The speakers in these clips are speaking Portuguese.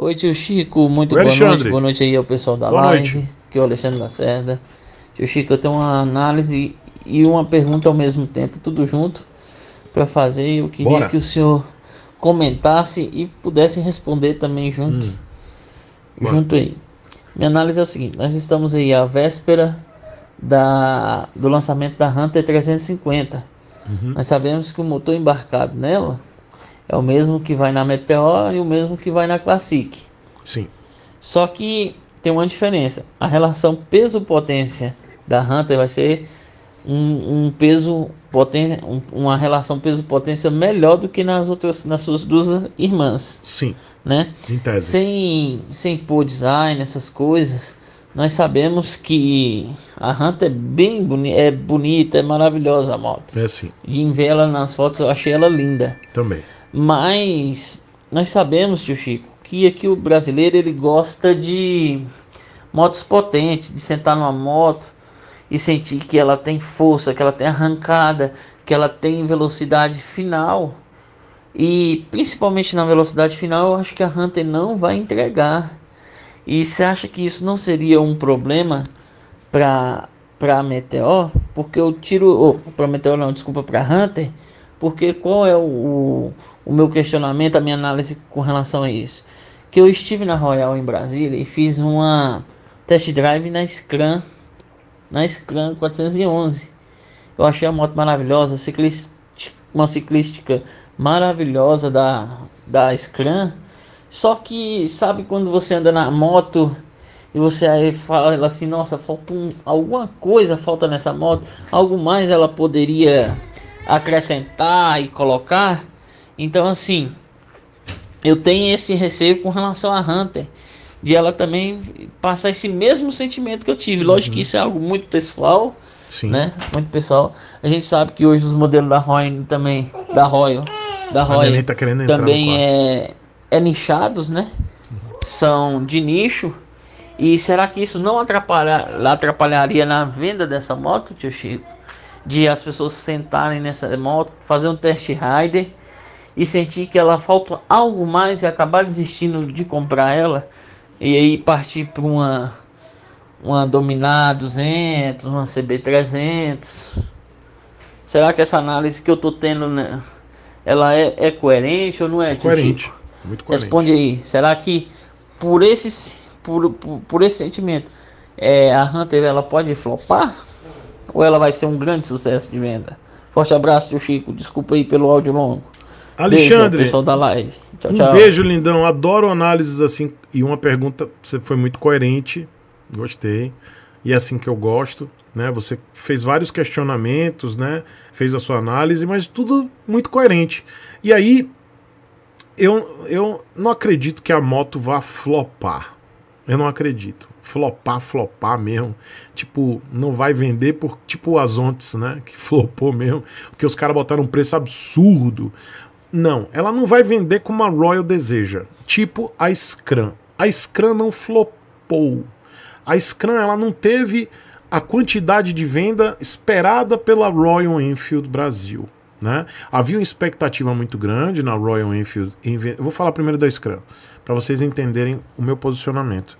Oi, tio Chico, muito Oi, boa Alexandre. noite. Boa noite aí ao pessoal da boa live. Noite. Aqui é o Alexandre Lacerda. Tio Chico, eu tenho uma análise e uma pergunta ao mesmo tempo, tudo junto, para fazer. Eu queria Bora. que o senhor comentasse e pudesse responder também junto. Hum. Junto aí. Minha análise é o seguinte: nós estamos aí à véspera da, do lançamento da Hunter 350. Uhum. Nós sabemos que o motor embarcado nela é o mesmo que vai na Meteor e o mesmo que vai na Classic. Sim. Só que tem uma diferença. A relação peso-potência da Hunter vai ser um, um peso potência, um, uma relação peso-potência melhor do que nas outras, nas suas duas irmãs. Sim. Né? Em tese. Sem, sem pôr design, essas coisas, nós sabemos que a Hunter é bem boni é bonita, é maravilhosa a moto. É sim. E em ver ela nas fotos, eu achei ela linda. Também. Mas nós sabemos, tio Chico, que aqui o brasileiro ele gosta de motos potentes, de sentar numa moto e sentir que ela tem força, que ela tem arrancada, que ela tem velocidade final. E principalmente na velocidade final, eu acho que a Hunter não vai entregar. E você acha que isso não seria um problema para para Meteor? Porque eu tiro, oh, para Meteor não, desculpa, para Hunter, porque qual é o, o o meu questionamento, a minha análise com relação a isso. Que eu estive na Royal em Brasília e fiz uma test drive na Scram, na Scram 411. Eu achei a moto maravilhosa, uma ciclística maravilhosa da, da Scram. Só que, sabe quando você anda na moto e você aí fala assim, nossa, falta um, alguma coisa falta nessa moto, algo mais ela poderia acrescentar e colocar. Então, assim, eu tenho esse receio com relação a Hunter, de ela também passar esse mesmo sentimento que eu tive. Lógico uhum. que isso é algo muito pessoal, Sim. né? Muito pessoal. A gente sabe que hoje os modelos da Royal também, da Royal, da Royal tá também é, é nichados, né? São de nicho. E será que isso não atrapalha, atrapalharia na venda dessa moto, tio Chico? De as pessoas sentarem nessa moto, fazer um test rider e sentir que ela falta algo mais e acabar desistindo de comprar ela e aí partir para uma uma Dominar 200, uma CB 300. Será que essa análise que eu tô tendo, né, ela é, é coerente ou não é? é coerente, tipo? muito coerente. Responde aí. Será que por esse por, por, por esse sentimento, é, a Hunter ela pode flopar ou ela vai ser um grande sucesso de venda? Forte abraço, tio Chico. Desculpa aí pelo áudio longo. Alexandre. Beijo, pessoal da live. Tchau, um tchau. beijo, lindão. Adoro análises assim. E uma pergunta, você foi muito coerente. Gostei. E é assim que eu gosto. Né? Você fez vários questionamentos, né? fez a sua análise, mas tudo muito coerente. E aí, eu, eu não acredito que a moto vá flopar. Eu não acredito. Flopar, flopar mesmo. Tipo, não vai vender por tipo o Azontes, né? Que flopou mesmo. Porque os caras botaram um preço absurdo. Não, ela não vai vender como a Royal deseja, tipo a Scrum. A Scrum não flopou. A Scrum ela não teve a quantidade de venda esperada pela Royal Enfield Brasil. Né? Havia uma expectativa muito grande na Royal Enfield. Vou falar primeiro da Scrum, para vocês entenderem o meu posicionamento.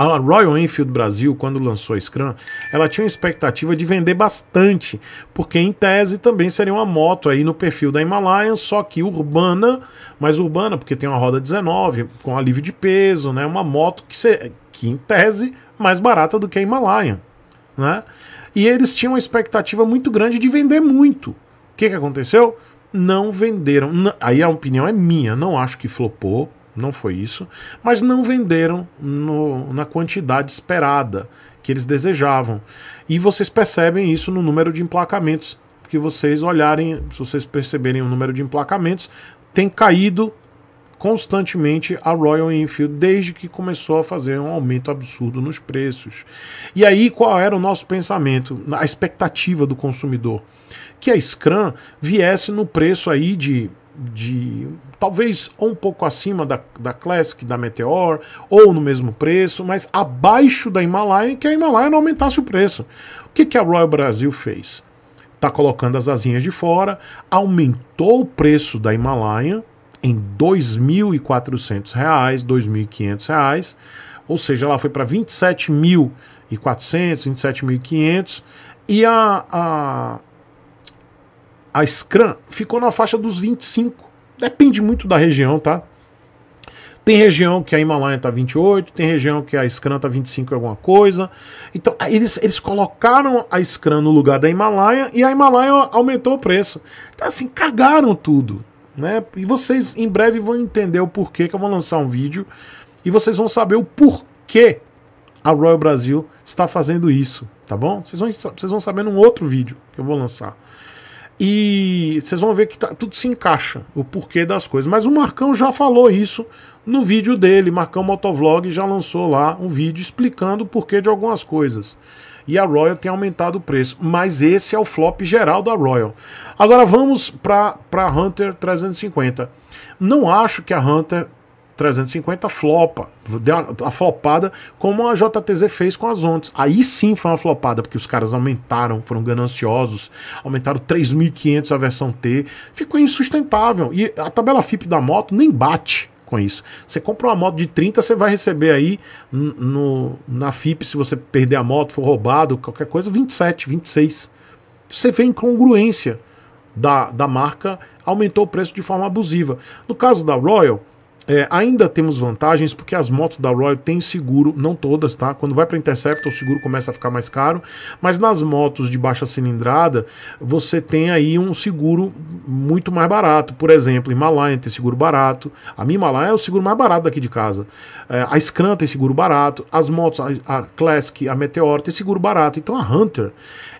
A Royal Enfield Brasil, quando lançou a Scrum, ela tinha uma expectativa de vender bastante, porque em tese também seria uma moto aí no perfil da Himalayan, só que urbana, mais urbana porque tem uma roda 19 com alívio de peso, né? Uma moto que, se, que em tese mais barata do que a Himalayan, né? E eles tinham uma expectativa muito grande de vender muito. O que, que aconteceu? Não venderam. Aí a opinião é minha, não acho que flopou não foi isso, mas não venderam no, na quantidade esperada que eles desejavam. E vocês percebem isso no número de emplacamentos que vocês olharem, se vocês perceberem o número de emplacamentos, tem caído constantemente a Royal Enfield desde que começou a fazer um aumento absurdo nos preços. E aí qual era o nosso pensamento, a expectativa do consumidor? Que a Scram viesse no preço aí de de talvez um pouco acima da, da Classic, da Meteor, ou no mesmo preço, mas abaixo da Himalaia, que a Himalaia não aumentasse o preço. O que, que a Royal Brasil fez? Está colocando as asinhas de fora, aumentou o preço da Himalaia em R$ 2.400, R$ 2.500, ou seja, ela foi para R$ 27.400, 27.500, e a, a a Scrum ficou na faixa dos 25. Depende muito da região, tá? Tem região que a Himalaia tá 28, tem região que a Scrum tá 25 alguma coisa. Então, eles, eles colocaram a Scrum no lugar da Himalaia e a Himalaia aumentou o preço. Então, assim, cagaram tudo, né? E vocês em breve vão entender o porquê que eu vou lançar um vídeo e vocês vão saber o porquê a Royal Brasil está fazendo isso, tá bom? Vocês vão, vocês vão saber num outro vídeo que eu vou lançar. E vocês vão ver que tá, tudo se encaixa, o porquê das coisas. Mas o Marcão já falou isso no vídeo dele. Marcão Motovlog já lançou lá um vídeo explicando o porquê de algumas coisas. E a Royal tem aumentado o preço. Mas esse é o flop geral da Royal. Agora vamos para a Hunter 350. Não acho que a Hunter 350 flopa, deu a, a flopada como a JTZ fez com as ontes. Aí sim foi uma flopada, porque os caras aumentaram, foram gananciosos, aumentaram 3.500 a versão T, ficou insustentável. E a tabela FIP da moto nem bate com isso. Você compra uma moto de 30, você vai receber aí no, na FIP, se você perder a moto, for roubado, qualquer coisa, 27, 26. Você vê incongruência da, da marca, aumentou o preço de forma abusiva. No caso da Royal, é, ainda temos vantagens porque as motos da Royal têm seguro, não todas, tá? Quando vai para Interceptor, o seguro começa a ficar mais caro, mas nas motos de baixa cilindrada, você tem aí um seguro muito mais barato. Por exemplo, Himalaia tem seguro barato, a minha Himalaia é o seguro mais barato daqui de casa. É, a Scram tem seguro barato, as motos, a, a Classic, a Meteor tem seguro barato. Então a Hunter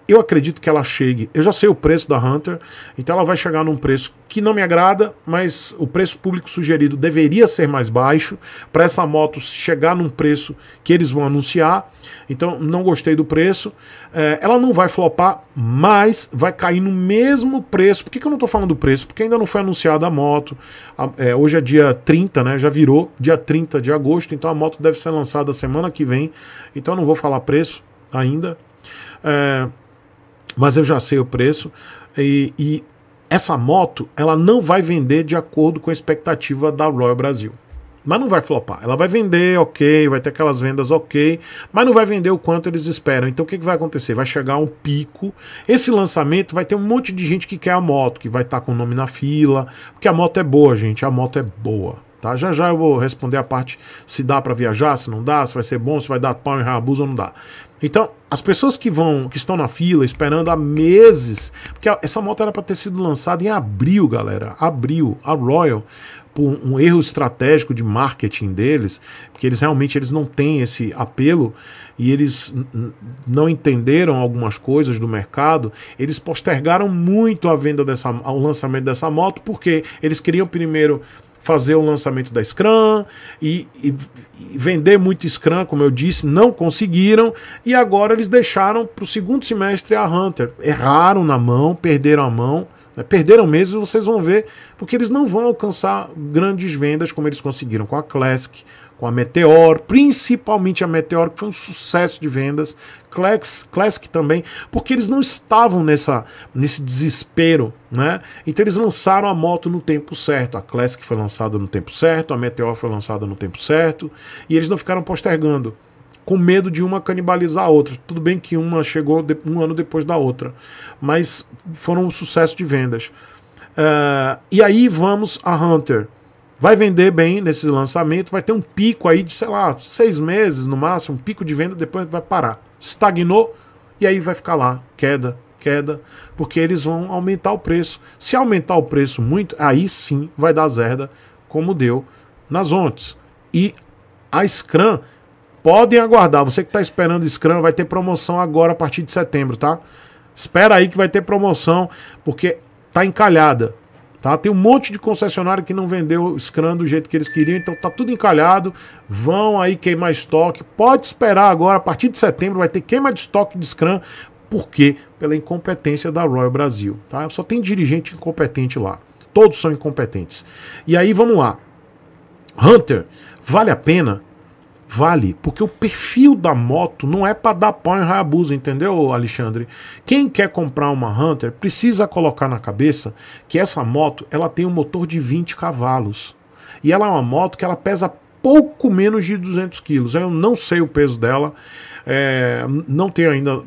eu acredito que ela chegue. Eu já sei o preço da Hunter, então ela vai chegar num preço que não me agrada, mas o preço público sugerido deveria ser mais baixo para essa moto chegar num preço que eles vão anunciar. Então não gostei do preço. É, ela não vai flopar, mas vai cair no mesmo preço. Por que, que eu não estou falando do preço? Porque ainda não foi anunciada a moto. A, é, hoje é dia 30, né? Já virou dia 30 de agosto, então a moto deve ser lançada semana que vem. Então eu não vou falar preço ainda. É, mas eu já sei o preço e, e essa moto ela não vai vender de acordo com a expectativa da Royal Brasil. Mas não vai flopar. Ela vai vender, ok, vai ter aquelas vendas, ok, mas não vai vender o quanto eles esperam. Então o que, que vai acontecer? Vai chegar um pico. Esse lançamento vai ter um monte de gente que quer a moto, que vai estar tá com o nome na fila, porque a moto é boa, gente. A moto é boa. Tá? Já já eu vou responder a parte se dá para viajar, se não dá, se vai ser bom, se vai dar pau em Hayabusa ou não dá. Então, as pessoas que vão, que estão na fila esperando há meses, porque essa moto era para ter sido lançada em abril, galera, abril, a Royal, por um erro estratégico de marketing deles, porque eles realmente eles não têm esse apelo e eles não entenderam algumas coisas do mercado, eles postergaram muito a venda dessa, o lançamento dessa moto, porque eles queriam primeiro fazer o lançamento da Scrum e, e, e vender muito Scrum, como eu disse, não conseguiram. E agora eles deixaram para o segundo semestre a Hunter. Erraram na mão, perderam a mão. Né? Perderam mesmo, vocês vão ver, porque eles não vão alcançar grandes vendas como eles conseguiram com a Classic, com a Meteor, principalmente a Meteor, que foi um sucesso de vendas, Classic, também, porque eles não estavam nessa, nesse desespero, né? Então eles lançaram a moto no tempo certo. A Classic foi lançada no tempo certo, a Meteor foi lançada no tempo certo, e eles não ficaram postergando com medo de uma canibalizar a outra. Tudo bem que uma chegou um ano depois da outra, mas foram um sucesso de vendas. Uh, e aí vamos a Hunter vai vender bem nesse lançamento, vai ter um pico aí de, sei lá, seis meses no máximo, um pico de venda, depois vai parar. Estagnou e aí vai ficar lá, queda, queda, porque eles vão aumentar o preço. Se aumentar o preço muito, aí sim vai dar zerda, como deu nas ontes. E a Scrum, podem aguardar. Você que está esperando Scrum, vai ter promoção agora a partir de setembro, tá? Espera aí que vai ter promoção, porque tá encalhada. Tá? Tem um monte de concessionário que não vendeu Scrum do jeito que eles queriam, então tá tudo encalhado. Vão aí queimar estoque. Pode esperar agora, a partir de setembro vai ter queima de estoque de Scrum. Por quê? Pela incompetência da Royal Brasil. Tá? Só tem dirigente incompetente lá. Todos são incompetentes. E aí vamos lá. Hunter, vale a pena? vale, porque o perfil da moto não é para dar pau em Hayabusa, entendeu, Alexandre? Quem quer comprar uma Hunter precisa colocar na cabeça que essa moto ela tem um motor de 20 cavalos e ela é uma moto que ela pesa pouco menos de 200 quilos. Eu não sei o peso dela, é, não tenho ainda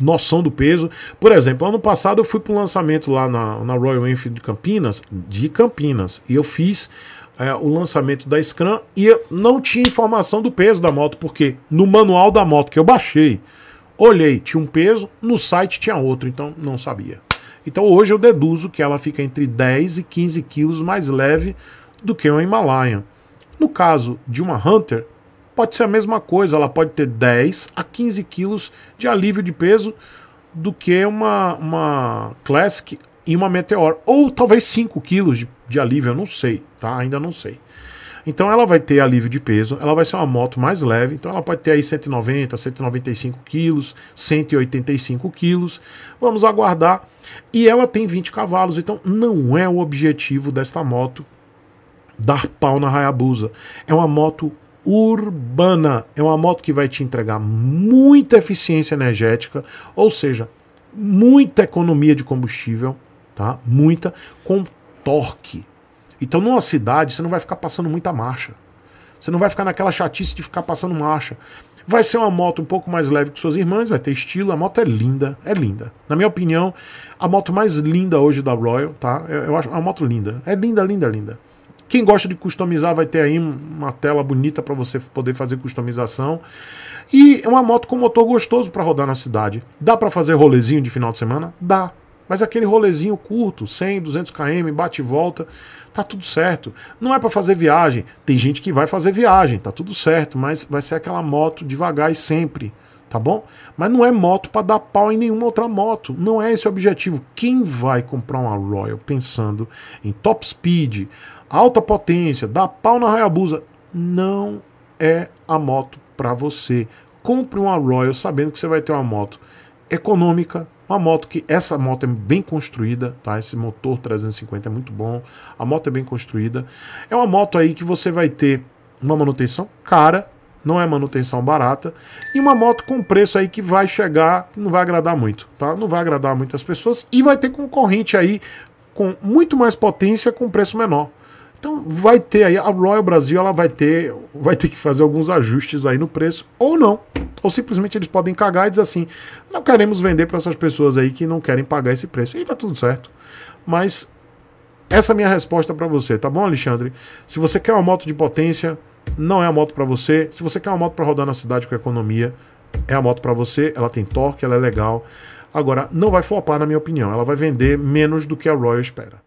noção do peso. Por exemplo, ano passado eu fui para um lançamento lá na, na Royal Enfield de Campinas, de Campinas, e eu fiz é, o lançamento da Scram e não tinha informação do peso da moto, porque no manual da moto que eu baixei, olhei, tinha um peso, no site tinha outro, então não sabia. Então hoje eu deduzo que ela fica entre 10 e 15 quilos mais leve do que uma Himalayan. No caso de uma Hunter, pode ser a mesma coisa, ela pode ter 10 a 15 quilos de alívio de peso do que uma, uma Classic e uma Meteor, ou talvez 5 quilos de de alívio, eu não sei, tá? Ainda não sei. Então ela vai ter alívio de peso, ela vai ser uma moto mais leve, então ela pode ter aí 190, 195 quilos, 185 quilos. Vamos aguardar. E ela tem 20 cavalos, então não é o objetivo desta moto dar pau na Hayabusa. É uma moto urbana, é uma moto que vai te entregar muita eficiência energética, ou seja, muita economia de combustível, tá? Muita, com torque. Então, numa cidade, você não vai ficar passando muita marcha. Você não vai ficar naquela chatice de ficar passando marcha. Vai ser uma moto um pouco mais leve que suas irmãs, vai ter estilo. A moto é linda, é linda. Na minha opinião, a moto mais linda hoje da Royal, tá? Eu, eu acho uma moto linda. É linda, linda, linda. Quem gosta de customizar vai ter aí uma tela bonita para você poder fazer customização. E é uma moto com motor gostoso para rodar na cidade. Dá para fazer rolezinho de final de semana? Dá. Mas aquele rolezinho curto, 100, 200 km, bate e volta, tá tudo certo. Não é para fazer viagem. Tem gente que vai fazer viagem, tá tudo certo, mas vai ser aquela moto devagar e sempre, tá bom? Mas não é moto para dar pau em nenhuma outra moto. Não é esse o objetivo. Quem vai comprar uma Royal pensando em top speed, alta potência, dar pau na Hayabusa, não é a moto para você. Compre uma Royal sabendo que você vai ter uma moto econômica, uma moto que essa moto é bem construída, tá? Esse motor 350 é muito bom. A moto é bem construída. É uma moto aí que você vai ter uma manutenção cara, não é manutenção barata, e uma moto com preço aí que vai chegar, não vai agradar muito, tá? Não vai agradar muitas pessoas e vai ter concorrente aí com muito mais potência com preço menor. Então vai ter aí, a Royal Brasil ela vai ter, vai ter que fazer alguns ajustes aí no preço, ou não. Ou simplesmente eles podem cagar e dizer assim, não queremos vender para essas pessoas aí que não querem pagar esse preço. E tá tudo certo. Mas essa é a minha resposta para você, tá bom, Alexandre? Se você quer uma moto de potência, não é a moto para você. Se você quer uma moto para rodar na cidade com economia, é a moto para você. Ela tem torque, ela é legal. Agora, não vai flopar, na minha opinião. Ela vai vender menos do que a Royal espera.